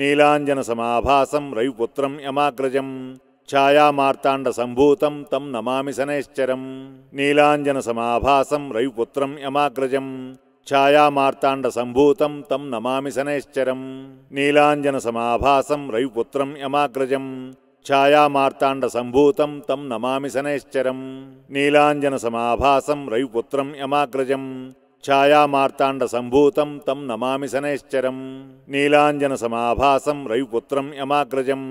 నీలాంజన సమాభాసం రవిపుత్రం యమాగ్రజం ఛాయామార్తాండ సంభూతం తం నమామి శనైశ్చరం నీలాంజన సమాభాసం రవిపుత్రం యమాగ్రజం ఛాయామార్తాండ సంభూతం తం నమామి శనైశ్చరం నీలాంజన సమాభాసం రవిపుత్రం యమాగ్రజం ఛాయామార్తాండ సంభూతం తం నమామి శనైశ్చరం నీలాంజన సమాభాసం రవిపుత్రం యమాగ్రజం ఛాయామార్తాండ సంభూతం తం నమామి శనైశ్చరం నీలాంజన సమాభాసం రవిపుత్రం యమాగ్రజం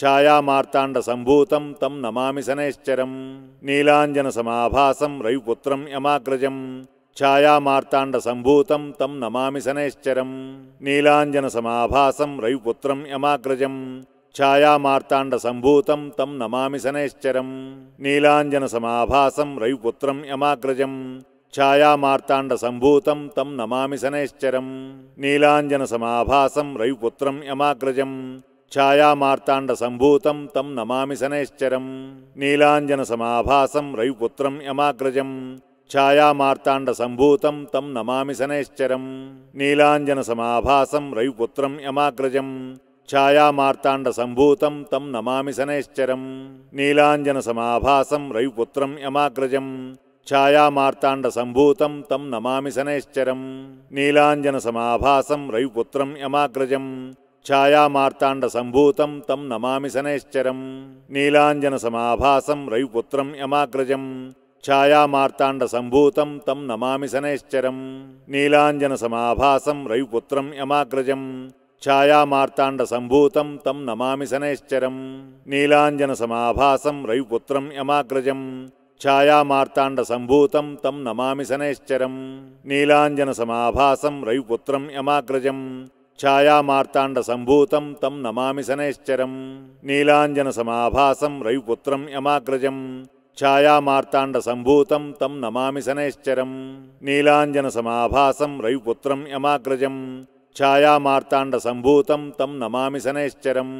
ఛాయామార్తాండ సంభూతం తం నమామి శనైశ్చరం నీలాంజన సమాభాసం రవిపుత్రం యమాగ్రజం ఛాయామార్తాండ సంభూతం తం నమామి శనైశ్చరం నీలాంజన సమాభాసం రవిపుత్రం యమాగ్రజం ఛాయామార్తాండ సంభూతం తం నమామి శనైశ్చరం నీలాంజన సమాభాసం రవిపుత్రం యమాగ్రజం ఛాయామార్తాండ సంభూతం తం నమామి శనైశ్చరం నీలాంజన సమాభాసం రవిపుత్రం యమాగ్రజం ఛాయామార్తాండ సంభూతం తం నమామి శనైశ్చరం నీలాంజన సమాభాసం రవిపుత్రం యమాగ్రజం ఛాయామార్తాండ సంభూతం తం నమామి శనైశ్చరం నీలాంజన సమాభాసం రవిపుత్రం యమాగ్రజం ఛాయామార్తాండ సంభూతం తం నమామి శనైశ్చరం నీలాంజన సమాభాసం రవిపుత్రం యమాగ్రజం ఛాయామార్తాండ సంభూతం తం నమామి శనైశ్చరం నీలాంజన సమాభాసం రవిపుత్రం యమాగ్రజం ఛాయామార్తాండ సంభూతం తం నమామి శనైశ్చరం నీలాంజన సమాభాసం రవిపుత్రం యమాగ్రజం ఛాయామార్తాండ సంభూతం తం నమామి శనైశ్చరం నీలాంజన సమాభాసం రవిపుత్రం యమాగ్రజం ఛాయామార్తాండ సంభూతం తం నమామి శనైశ్చరం నీలాంజన సమాభాసం రవిపుత్రం యమాగ్రజం ఛాయామార్తాండ సంభూతం తం నమామి శనైశ్చరం నీలాంజన సమాభాసం రవిపుత్రం యమాగ్రజం ఛాయామార్తాండ సంభూతం తం నమామి శనైశ్చరం నీలాంజన సమాభాసం రవిపుత్రం యమాగ్రజం ఛాయామార్తాండ సంభూతం తం నమామి శనైశ్చరం నీలాంజన సమాభాసం రవిపుత్రం యమాగ్రజం ఛాయామార్తాండ సంభూతం తం నమామి శనైశ్చరం